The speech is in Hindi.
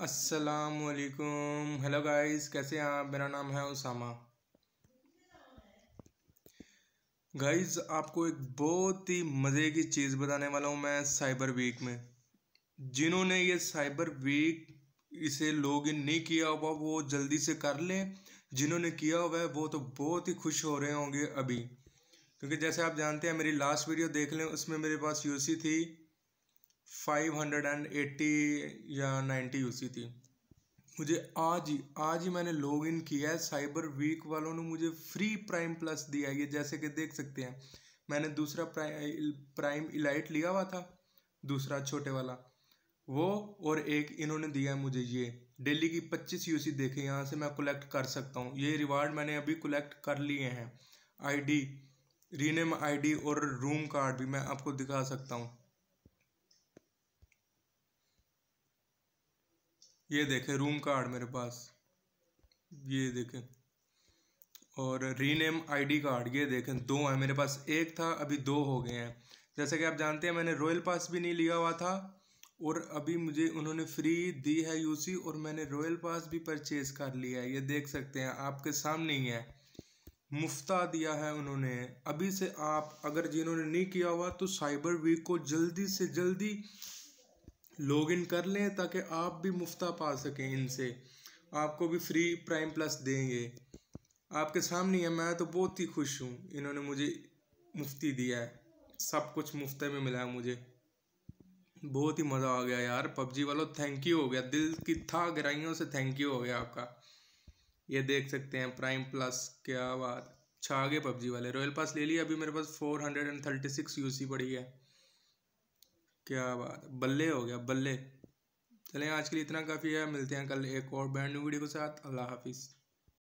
असलम हेलो गाइस कैसे हैं आप मेरा नाम है उसामा गाइस आपको एक बहुत ही मज़े की चीज़ बताने वाला हूँ मैं साइबर वीक में जिन्होंने ये साइबर वीक इसे लॉग इन नहीं किया हुआ वो जल्दी से कर लें जिन्होंने किया हुआ है वो तो बहुत ही खुश हो रहे होंगे अभी क्योंकि जैसे आप जानते हैं मेरी लास्ट वीडियो देख लें उसमें मेरे पास यूसी थी फाइव हंड्रेड एंड एट्टी या नाइन्टी यूसी थी मुझे आज ही आज ही मैंने लॉग इन किया है साइबर वीक वालों ने मुझे फ्री प्राइम प्लस दिया ये जैसे कि देख सकते हैं मैंने दूसरा प्राइम प्राइम इलाइट लिया हुआ था दूसरा छोटे वाला वो और एक इन्होंने दिया है मुझे ये डेली की पच्चीस यूसी देखे यहाँ से मैं कलेक्ट कर सकता हूँ ये रिवार्ड मैंने अभी कलेक्ट कर लिए हैं आईडी रीनेम आईडी और रूम कार्ड भी मैं आपको दिखा सकता हूँ ये देखें रूम कार्ड मेरे पास ये देखें और रीनेम आईडी कार्ड ये देखें दो हैं मेरे पास एक था अभी दो हो गए हैं जैसे कि आप जानते हैं मैंने रॉयल पास भी नहीं लिया हुआ था और अभी मुझे उन्होंने फ्री दी है यूसी और मैंने रॉयल पास भी परचेज कर लिया है ये देख सकते हैं आपके सामने ही है मुफ्ता दिया है उन्होंने अभी से आप अगर जिन्होंने नहीं किया हुआ तो साइबर वीक को जल्दी से जल्दी लॉगिन कर लें ताकि आप भी मुफ्ता पा सकें इनसे आपको भी फ्री प्राइम प्लस देंगे आपके सामने है मैं तो बहुत ही खुश हूँ इन्होंने मुझे मुफ्ती दिया है सब कुछ मुफ्त में मिला है मुझे बहुत ही मज़ा आ गया यार पबजी वालों थैंक यू हो गया दिल की था गहराइयों से थैंक यू हो गया आपका ये देख सकते हैं प्राइम प्लस क्या बात छा गए पबजी वाले रॉयल पास ले लिया अभी मेरे पास four hundred and thirty six U C पड़ी है क्या बात बल्ले हो गया बल्ले चलें आज के लिए इतना काफ़ी है मिलते हैं कल एक और बैंड वीडियो के साथ अल्लाह हाफिज़